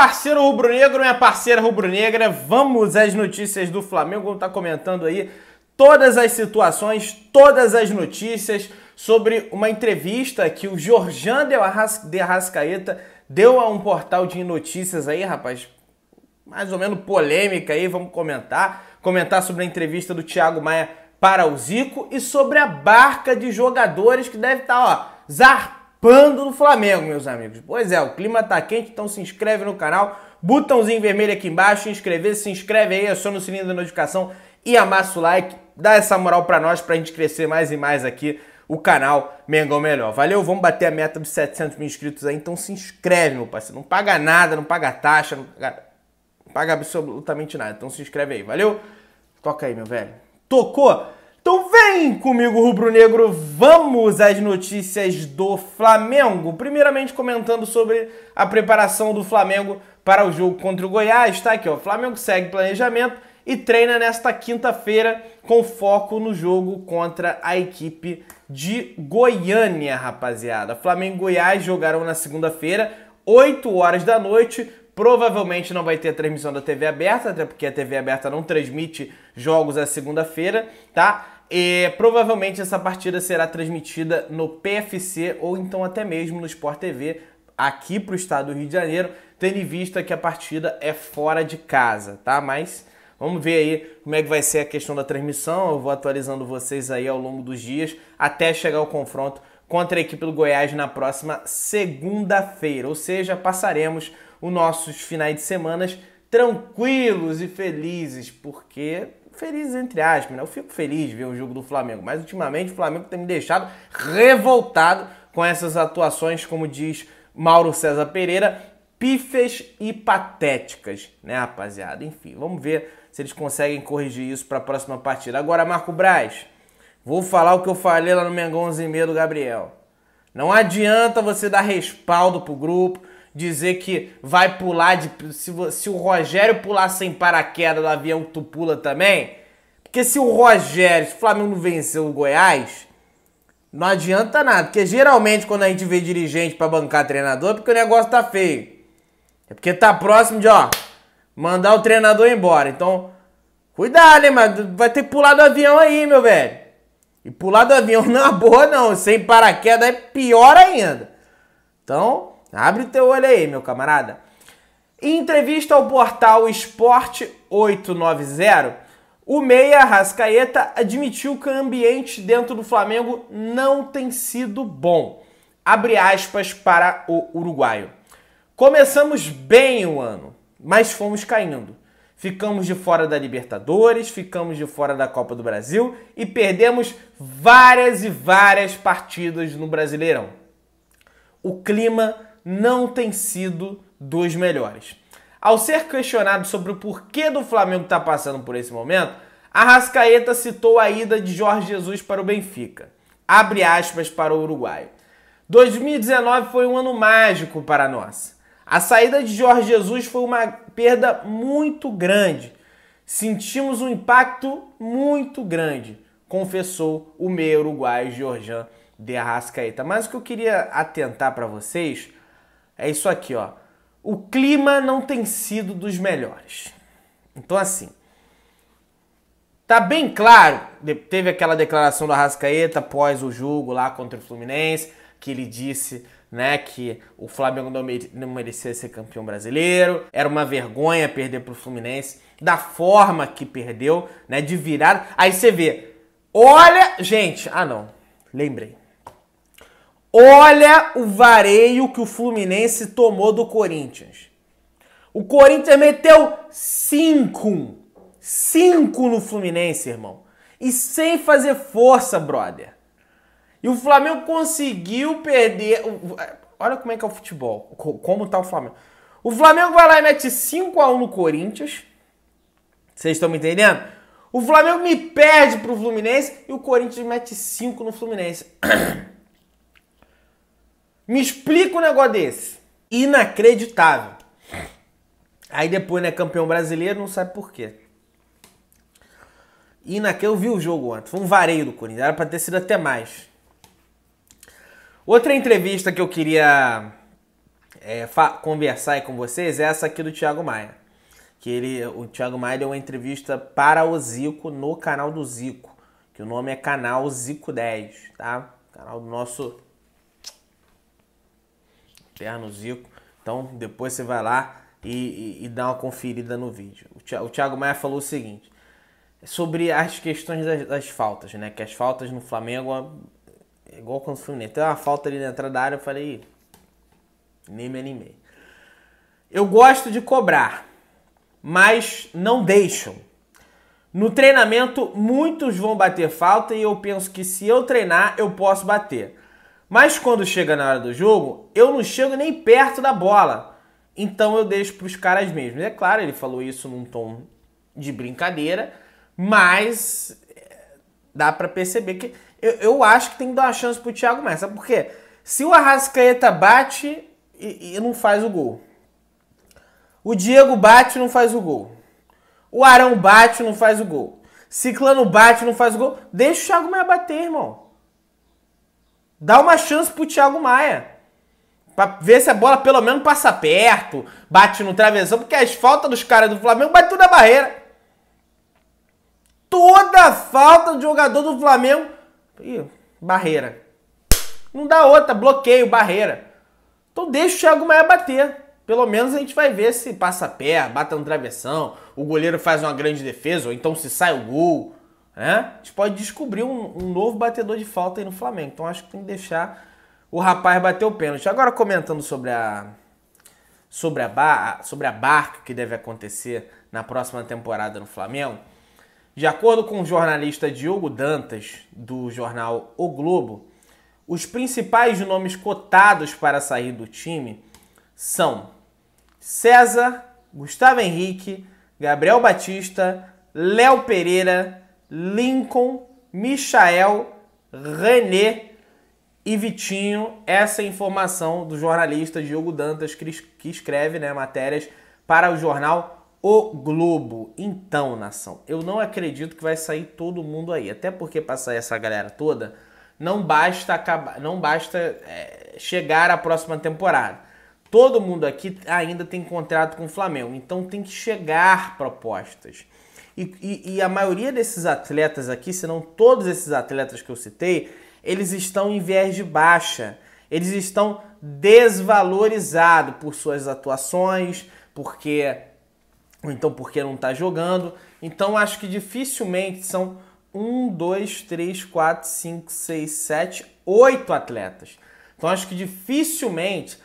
parceiro rubro-negro, minha parceira rubro-negra, vamos às notícias do Flamengo, estar tá comentando aí todas as situações, todas as notícias sobre uma entrevista que o Jorjan de Arrascaeta deu a um portal de notícias aí, rapaz, mais ou menos polêmica aí, vamos comentar, comentar sobre a entrevista do Thiago Maia para o Zico e sobre a barca de jogadores que deve estar, tá, ó, zarpando pando no Flamengo, meus amigos. Pois é, o clima tá quente, então se inscreve no canal, botãozinho vermelho aqui embaixo, inscrever, se inscreve aí, aciona o sininho da notificação e amassa o like, dá essa moral para nós, pra gente crescer mais e mais aqui o canal Mengão Melhor. Valeu, vamos bater a meta dos 700 mil inscritos aí, então se inscreve, meu parceiro. Não paga nada, não paga taxa, não paga, não paga absolutamente nada. Então se inscreve aí, valeu? Toca aí, meu velho. Tocou? Então vem! Vem comigo, rubro-negro, vamos às notícias do Flamengo. Primeiramente comentando sobre a preparação do Flamengo para o jogo contra o Goiás, tá aqui, ó. O Flamengo segue planejamento e treina nesta quinta-feira com foco no jogo contra a equipe de Goiânia, rapaziada. Flamengo e Goiás jogarão na segunda-feira, 8 horas da noite, Provavelmente não vai ter a transmissão da TV aberta, até porque a TV aberta não transmite jogos à segunda-feira, tá? E, provavelmente essa partida será transmitida no PFC ou então até mesmo no Sport TV aqui para o estado do Rio de Janeiro, tendo em vista que a partida é fora de casa, tá? Mas vamos ver aí como é que vai ser a questão da transmissão. Eu vou atualizando vocês aí ao longo dos dias até chegar ao confronto contra a equipe do Goiás na próxima segunda-feira. Ou seja, passaremos os nossos finais de semanas tranquilos e felizes, porque felizes entre aspas, né? Eu fico feliz de ver o jogo do Flamengo, mas ultimamente o Flamengo tem me deixado revoltado com essas atuações, como diz Mauro César Pereira, pífias e patéticas, né, rapaziada? Enfim, vamos ver se eles conseguem corrigir isso para a próxima partida. Agora, Marco Braz, vou falar o que eu falei lá no Mengão 11 do Gabriel. Não adianta você dar respaldo pro grupo, dizer que vai pular de. Se, se o Rogério pular sem paraquedas do avião, tu pula também. Porque se o Rogério, se o Flamengo venceu o Goiás, não adianta nada. Porque geralmente quando a gente vê dirigente para bancar treinador, é porque o negócio tá feio. É porque tá próximo de, ó, mandar o treinador embora. Então, cuidado, hein, mano. Vai ter que pular do avião aí, meu velho. E pular do avião não é boa, não. Sem paraquedas é pior ainda. Então, Abre o teu olho aí, meu camarada. Em entrevista ao portal Esporte 890, o meia Rascaeta admitiu que o ambiente dentro do Flamengo não tem sido bom. Abre aspas para o uruguaio. Começamos bem o ano, mas fomos caindo. Ficamos de fora da Libertadores, ficamos de fora da Copa do Brasil e perdemos várias e várias partidas no Brasileirão. O clima não tem sido dos melhores. Ao ser questionado sobre o porquê do Flamengo estar tá passando por esse momento, Arrascaeta citou a ida de Jorge Jesus para o Benfica. Abre aspas para o Uruguai. 2019 foi um ano mágico para nós. A saída de Jorge Jesus foi uma perda muito grande. Sentimos um impacto muito grande, confessou o meio uruguaio Georgian de Arrascaeta. Mas o que eu queria atentar para vocês é isso aqui, ó. O clima não tem sido dos melhores. Então, assim, Tá bem claro, teve aquela declaração do Arrascaeta após o jogo lá contra o Fluminense, que ele disse, né, que o Flamengo não merecia ser campeão brasileiro, era uma vergonha perder pro Fluminense da forma que perdeu, né, de virada. Aí você vê, olha, gente, ah não, lembrei. Olha o vareio que o Fluminense tomou do Corinthians. O Corinthians meteu 5. 5 no Fluminense, irmão. E sem fazer força, brother. E o Flamengo conseguiu perder. É, olha como é que é o futebol. Como tá o Flamengo. O Flamengo vai lá e mete 5x1 no Corinthians. Vocês estão me entendendo? O Flamengo me perde pro Fluminense e o Corinthians mete 5 no Fluminense. Me explica um negócio desse. Inacreditável. Aí depois, né, campeão brasileiro, não sabe por quê. E naquele eu vi o jogo ontem. Foi um vareio do Corinthians. Era pra ter sido até mais. Outra entrevista que eu queria é, conversar aí com vocês é essa aqui do Thiago Maia. Que ele, o Thiago Maia deu uma entrevista para o Zico no canal do Zico. Que o nome é Canal Zico 10, tá? Canal do nosso externo, Zico. Então depois você vai lá e, e, e dá uma conferida no vídeo. O Thiago Maia falou o seguinte sobre as questões das, das, faltas, né? Que as faltas no Flamengo é igual quando o Fluminense. Tem uma falta ali na entrada da área, eu falei, nem me animei. Eu gosto de cobrar, mas não deixam. No treinamento, muitos vão bater falta e eu penso que se eu treinar, eu posso bater. Mas quando chega na hora do jogo, eu não chego nem perto da bola. Então eu deixo para os caras mesmos. É claro, ele falou isso num tom de brincadeira, mas eh, dá para perceber que eu, eu, acho que tem que dar uma chance pro Thiago Messi. Sabe por quê? Se o Arrascaeta bate e, e não faz o gol. O Diego bate e não faz o gol. O Arão bate e não faz o gol. Ciclano bate e não faz o gol. Deixa o Thiago Messi bater, irmão. Dá uma chance pro Thiago Maia. Pra ver se a bola pelo menos passa perto, bate no travessão, porque as faltas dos caras do Flamengo bate tudo na barreira. Toda falta do jogador do Flamengo. Ih, barreira. Não dá outra, bloqueio, barreira. Então deixa o Thiago Maia bater. Pelo menos a gente vai ver se passa pé, bata no travessão, o goleiro faz uma grande defesa, ou então se sai o gol. Né? A gente pode descobrir um, um novo batedor de falta aí no Flamengo. Então acho que tem que deixar o rapaz bater o pênalti. Agora comentando sobre a sobre a bar, sobre a barca que deve acontecer na próxima temporada no Flamengo, de acordo com o jornalista Diogo Dantas do jornal O Globo, os principais nomes cotados para sair do time são César, Gustavo Henrique, Gabriel Batista, Léo Pereira, Lincoln, Michael, René e Vitinho. Essa é informação do jornalista Diogo Dantas, que escreve né, matérias para o jornal O Globo. Então, nação, eu não acredito que vai sair todo mundo aí. Até porque passar essa galera toda, não basta acabar, não basta é, chegar à próxima temporada. Todo mundo aqui ainda tem contrato com o Flamengo, então tem que chegar propostas. E, e, e a maioria desses atletas aqui, se não todos esses atletas que eu citei, eles estão em viés de baixa. Eles estão desvalorizados por suas atuações, porque ou então porque não está jogando. Então acho que dificilmente são um, dois, três, quatro, cinco, seis, sete, oito atletas. Então acho que dificilmente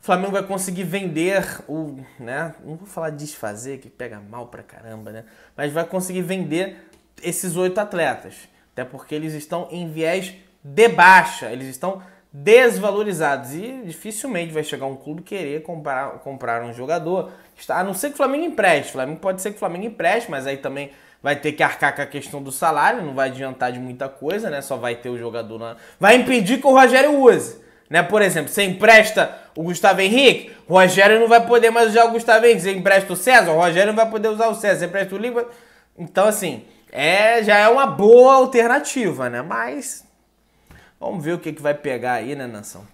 o Flamengo vai conseguir vender o, né? Não vou falar desfazer, que pega mal pra caramba, né? Mas vai conseguir vender esses oito atletas. Até porque eles estão em viés de baixa, eles estão desvalorizados. E dificilmente vai chegar um clube querer comprar, comprar um jogador. A não ser que o Flamengo empreste. O Flamengo pode ser que o Flamengo empreste, mas aí também vai ter que arcar com a questão do salário, não vai adiantar de muita coisa, né? Só vai ter o jogador na. Vai impedir que o Rogério use. Né? Por exemplo, você empresta o Gustavo Henrique, o Rogério não vai poder mais usar o Gustavo Henrique. Você empresta o César, o Rogério não vai poder usar o César. Você empresta o Lima. Então, assim, é, já é uma boa alternativa, né? Mas vamos ver o que, que vai pegar aí, né, Nação?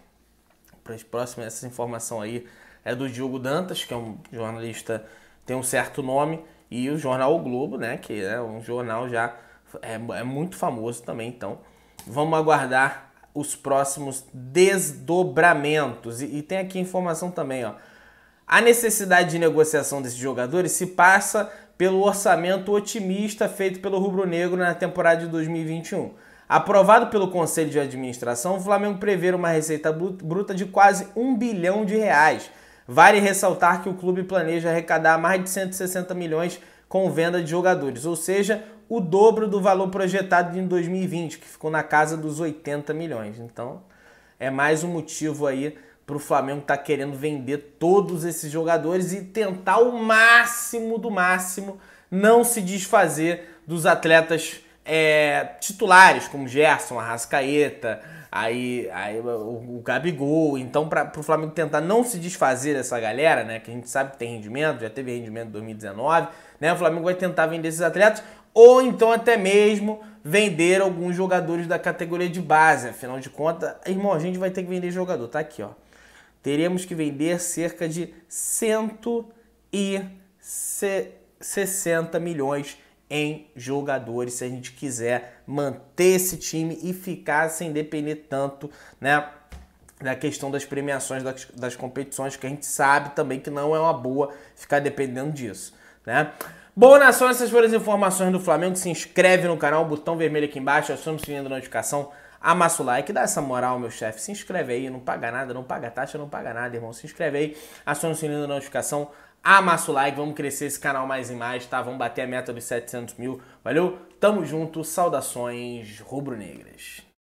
Para as próximas, essa informação aí é do Diogo Dantas, que é um jornalista, tem um certo nome, e o jornal O Globo, né? Que é um jornal já é, é muito famoso também. Então, vamos aguardar os próximos desdobramentos. E, e, tem aqui informação também, ó. A necessidade de negociação desses jogadores se passa pelo orçamento otimista feito pelo Rubro Negro na temporada de 2021. Aprovado pelo Conselho de Administração, o Flamengo prevê uma receita bruta de quase um bilhão de reais. Vale ressaltar que o clube planeja arrecadar mais de 160 milhões com venda de jogadores, ou seja, o dobro do valor projetado em 2020, que ficou na casa dos 80 milhões. Então, é mais um motivo aí para o Flamengo estar tá querendo vender todos esses jogadores e tentar o máximo do máximo não se desfazer dos atletas é, titulares, como Gerson, Arrascaeta, aí, aí o, o Gabigol. Então, para o Flamengo tentar não se desfazer dessa galera, né? Que a gente sabe que tem rendimento, já teve rendimento em 2019, né? O Flamengo vai tentar vender esses atletas ou então até mesmo vender alguns jogadores da categoria de base. Afinal de contas, irmão, a gente vai ter que vender jogador, tá aqui, ó. Teremos que vender cerca de 160 milhões em jogadores se a gente quiser manter esse time e ficar sem depender tanto, né? da questão das premiações das, das competições, que a gente sabe também que não é uma boa ficar dependendo disso, né? Bom, nação, essas foram as informações do Flamengo. Se inscreve no canal, botão vermelho aqui embaixo, aciona o sininho da notificação, amassa o like, dá essa moral, meu chefe. Se inscreve aí, não paga nada, não paga taxa, não paga nada, irmão. Se inscreve aí, aciona o sininho da notificação, amassa o like, vamos crescer esse canal mais e mais, tá? Vamos bater a meta dos 700 mil, valeu? Tamo junto, saudações rubro-negras.